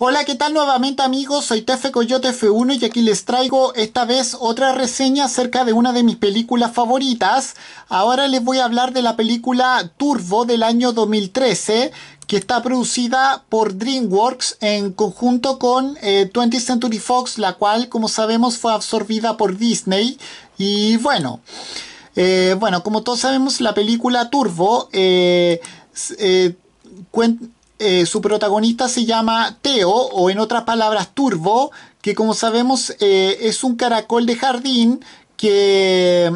Hola, ¿qué tal nuevamente amigos? Soy Tefe Coyote F1 y aquí les traigo esta vez otra reseña acerca de una de mis películas favoritas. Ahora les voy a hablar de la película Turbo del año 2013 que está producida por DreamWorks en conjunto con 20th eh, Century Fox, la cual, como sabemos, fue absorbida por Disney. Y bueno, eh, bueno, como todos sabemos, la película Turbo eh, cuenta eh, su protagonista se llama Teo, o en otras palabras Turbo, que como sabemos eh, es un caracol de jardín que,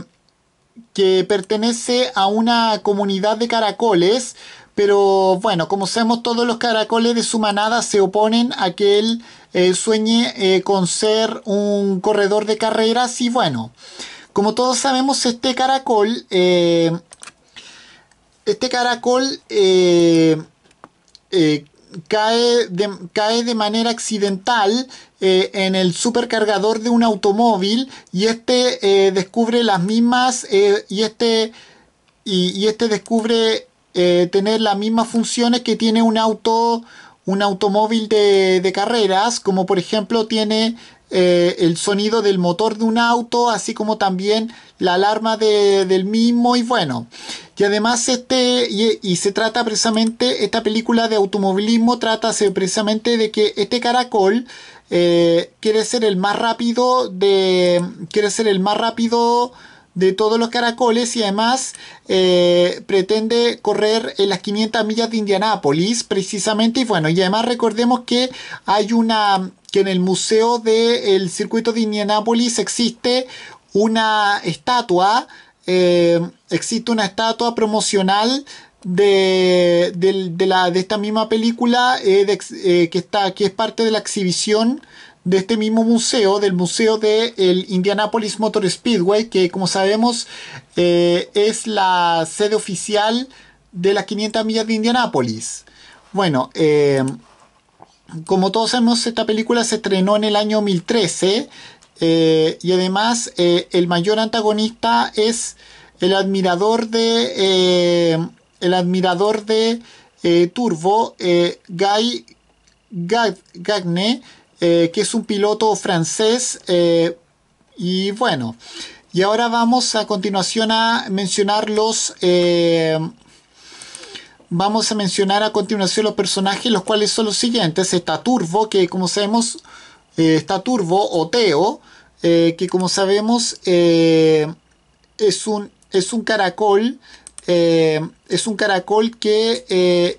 que pertenece a una comunidad de caracoles, pero bueno, como sabemos todos los caracoles de su manada se oponen a que él eh, sueñe con ser un corredor de carreras y bueno, como todos sabemos este caracol, este caracol eh, cae, de, cae de manera accidental eh, en el supercargador de un automóvil y este eh, descubre las mismas y este y, este descubre tener las mismas funciones que tiene un auto un automóvil de, carreras como por ejemplo tiene el sonido del motor de un auto, así como también la alarma del mismo y bueno. Y además este, y, se trata precisamente, esta película de automovilismo trata precisamente de que este caracol eh, quiere ser el más rápido de, quiere ser el más rápido de todos los caracoles y además eh, pretende correr en las 500 millas de Indianápolis precisamente y bueno y además recordemos que hay una que en el museo del circuito de Indianápolis existe una estatua eh, existe una estatua promocional de, la, de esta misma película eh, eh, que, está, que es parte de la exhibición de este mismo museo, del museo del el Indianapolis Motor Speedway, que como sabemos es la sede oficial de las 500 millas de Indianapolis... Bueno, como todos sabemos, esta película se estrenó en el año 2013 eh, y además, eh, el mayor antagonista es el admirador de. Eh, el admirador de Turbo, Guy Gagne, que es un piloto francés. y bueno. Y ahora vamos a continuación a mencionar los. vamos a mencionar a continuación los personajes, los cuales son los siguientes. Está Turbo, que como sabemos eh, está Turbo o Teo, eh, que como sabemos eh, es, un, es un caracol. es un caracol que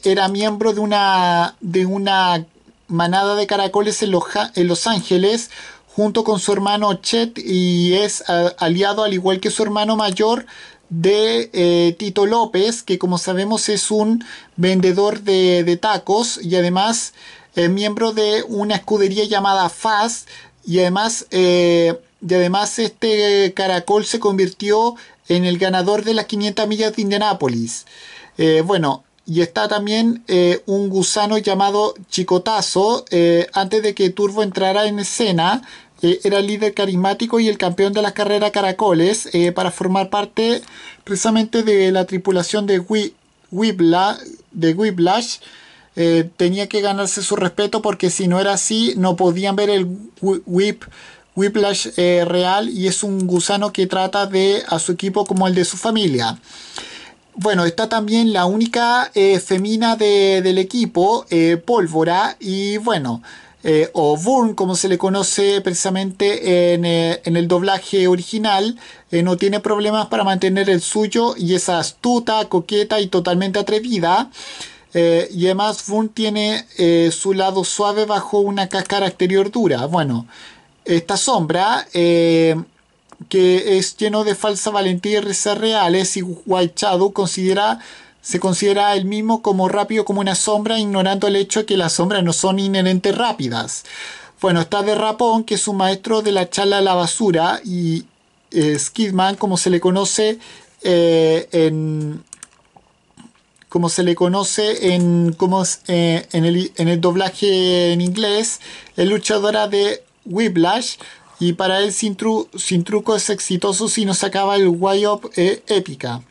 era miembro de una, de una manada de caracoles en Los, Ángeles junto con su hermano Chet y es aliado al igual que su hermano mayor de Tito López, que como sabemos es un vendedor de, de tacos y además es eh, miembro de una escudería llamada Faz y además, eh, además este caracol se convirtió en el ganador de las 500 millas de Indianápolis. Eh, bueno, y está también un gusano llamado Chicotazo. antes de que Turbo entrara en escena, era el líder carismático y el campeón de las carreras caracoles para formar parte precisamente de la tripulación de wi de Whiplash eh, tenía que ganarse su respeto porque si no era así no podían ver el whip, whiplash eh, real y es un gusano que trata de a su equipo como el de su familia. Bueno, está también la única eh, femina del equipo, Pólvora, y bueno, o Burn, como se le conoce precisamente en, el doblaje original, no tiene problemas para mantener el suyo y es astuta, coqueta y totalmente atrevida. Eh, y además Fun tiene eh, su lado suave bajo una cáscara exterior dura. Bueno, esta sombra eh, que es lleno de falsa valentía y risas reales y White considera, se considera el mismo como rápido como una sombra ignorando el hecho de que las sombras no son inherentes rápidas. Bueno, está de Rapón, que es un maestro de la charla a la basura, y Skidman, como se le conoce en, como se le conoce en, como, eh, en, el, doblaje en inglés, es luchadora de Whiplash. Y para él sin, sin truco es exitoso si no acaba el guayop eh, épica.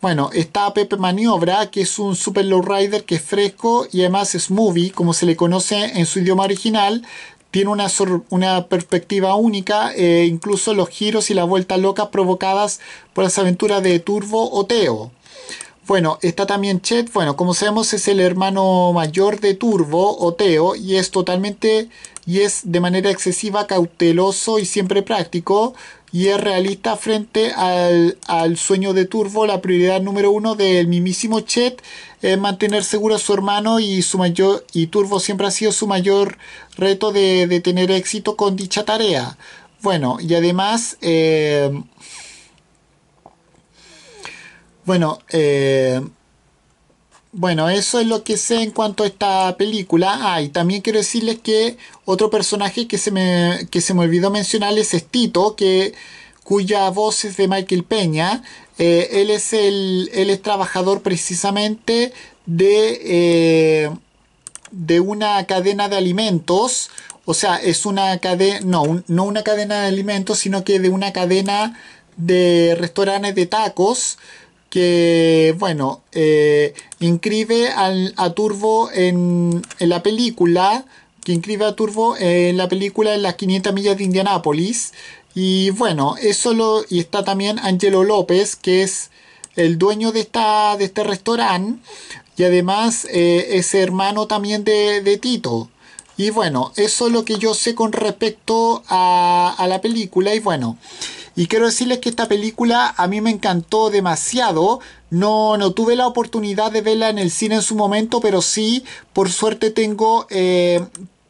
Bueno, está Pepe Maniobra, que es un super lowrider que es fresco y además es movie, como se le conoce en su idioma original. Tiene una, una perspectiva única, eh, incluso los giros y las vueltas locas provocadas por las aventuras de Turbo o Teo. Bueno, está también Chet, bueno, como sabemos es el hermano mayor de Turbo Oteo. y es totalmente y es de manera excesiva cauteloso y siempre práctico y es realista frente al, sueño de Turbo, la prioridad número uno del mismísimo Chet es mantener seguro a su hermano y su mayor y Turbo siempre ha sido su mayor reto de, de tener éxito con dicha tarea. Bueno, y además eh, bueno, eh, bueno, eso es lo que sé en cuanto a esta película. Ah, y también quiero decirles que otro personaje que se me, se me olvidó mencionar es Tito, que, cuya voz es de Michael Peña. Eh, él, es el, trabajador precisamente de, eh, de una cadena de alimentos. O sea, es una cadena, no, no una cadena de alimentos, sino que de una cadena de restaurantes de tacos que, bueno, eh, inscribe a Turbo en, la película, que inscribe a Turbo en la película en las 500 millas de Indianápolis. Y bueno, eso lo, y está también Angelo López, que es el dueño de, esta, de este restaurante y además eh, es hermano también de, Tito. Y bueno, eso es lo que yo sé con respecto a, a la película y bueno. Y quiero decirles que esta película a mí me encantó demasiado. No, no tuve la oportunidad de verla en el cine en su momento, pero sí, por suerte tengo eh,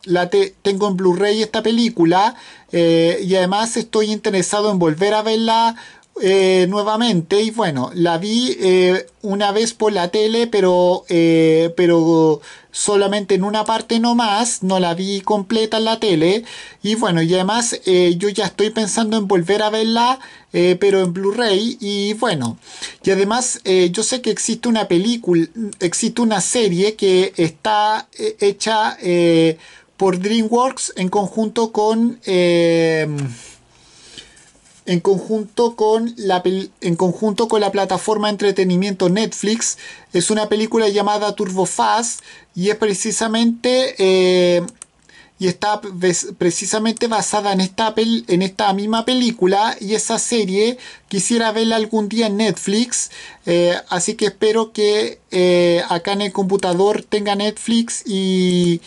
la tengo en Blu-ray esta película eh, y además estoy interesado en volver a verla eh, nuevamente y bueno, la vi eh, una vez por la tele, pero, eh, pero solamente en una parte nomás, no la vi completa en la tele y bueno, y además yo ya estoy pensando en volver a verla, pero en Blu-ray y bueno, y además yo sé que existe una película, existe una serie que está hecha por DreamWorks en conjunto con en conjunto, con la en conjunto con la plataforma de entretenimiento Netflix. Es una película llamada TurboFast y es precisamente eh, y está precisamente basada en esta, en esta misma película y esa serie quisiera verla algún día en Netflix eh, así que espero que eh, acá en el computador tenga Netflix y,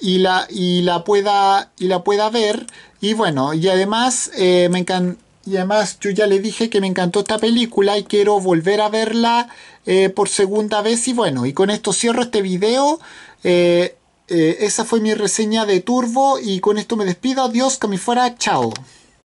y, la, y, la, pueda, y la pueda ver y bueno y además me encanta y además yo ya le dije que me encantó esta película y quiero volver a verla eh, por segunda vez. Y bueno, y con esto cierro este video. Eh, eh, esa fue mi reseña de Turbo y con esto me despido. Adiós, que me fuera. Chao.